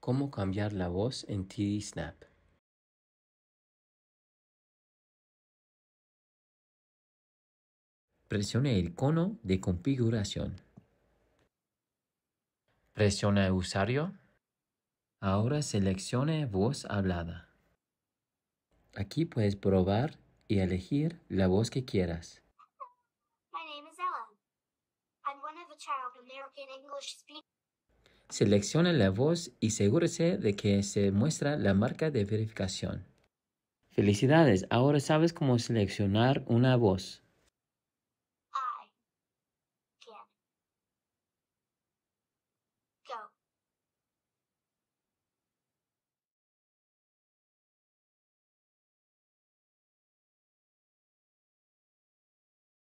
Cómo cambiar la voz en TD Snap. Presione el icono de configuración. Presione Usuario. Ahora seleccione Voz hablada. Aquí puedes probar y elegir la voz que quieras. My name is Ella. I'm one of the child American English speakers. Seleccione la voz y asegúrese de que se muestra la marca de verificación. Felicidades, ahora sabes cómo seleccionar una voz.